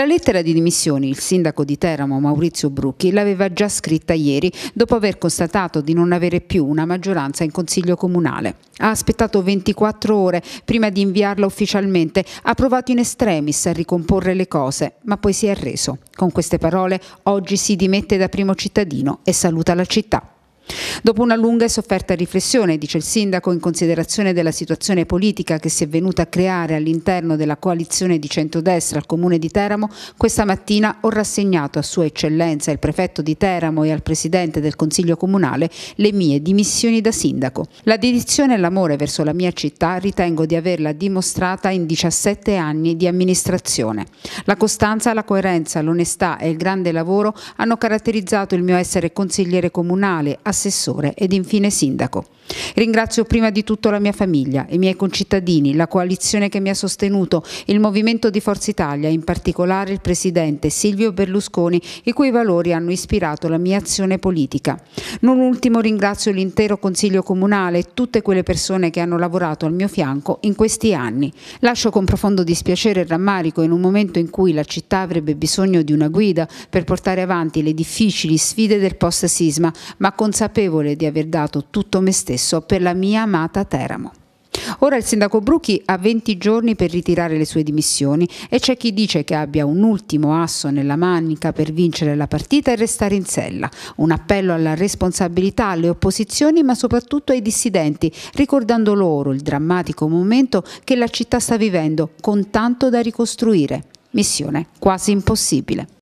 La lettera di dimissioni il sindaco di Teramo Maurizio Brucchi l'aveva già scritta ieri dopo aver constatato di non avere più una maggioranza in consiglio comunale. Ha aspettato 24 ore prima di inviarla ufficialmente, ha provato in estremis a ricomporre le cose, ma poi si è arreso. Con queste parole oggi si dimette da primo cittadino e saluta la città. Dopo una lunga e sofferta riflessione, dice il sindaco, in considerazione della situazione politica che si è venuta a creare all'interno della coalizione di centrodestra al comune di Teramo, questa mattina ho rassegnato a sua eccellenza il prefetto di Teramo e al presidente del consiglio comunale le mie dimissioni da sindaco. La dedizione e l'amore verso la mia città ritengo di averla dimostrata in 17 anni di amministrazione. La costanza, la coerenza, l'onestà e il grande lavoro hanno caratterizzato il mio essere consigliere comunale, assessore assessore ed infine sindaco. Ringrazio prima di tutto la mia famiglia, i miei concittadini, la coalizione che mi ha sostenuto, il Movimento di Forza Italia, in particolare il Presidente Silvio Berlusconi, i cui valori hanno ispirato la mia azione politica. Non ultimo ringrazio l'intero Consiglio Comunale e tutte quelle persone che hanno lavorato al mio fianco in questi anni. Lascio con profondo dispiacere e rammarico in un momento in cui la città avrebbe bisogno di una guida per portare avanti le difficili sfide del post-sisma, ma consapevole consapevole di aver dato tutto me stesso per la mia amata Teramo. Ora il sindaco Bruchi ha 20 giorni per ritirare le sue dimissioni e c'è chi dice che abbia un ultimo asso nella manica per vincere la partita e restare in sella. Un appello alla responsabilità alle opposizioni ma soprattutto ai dissidenti, ricordando loro il drammatico momento che la città sta vivendo con tanto da ricostruire. Missione quasi impossibile.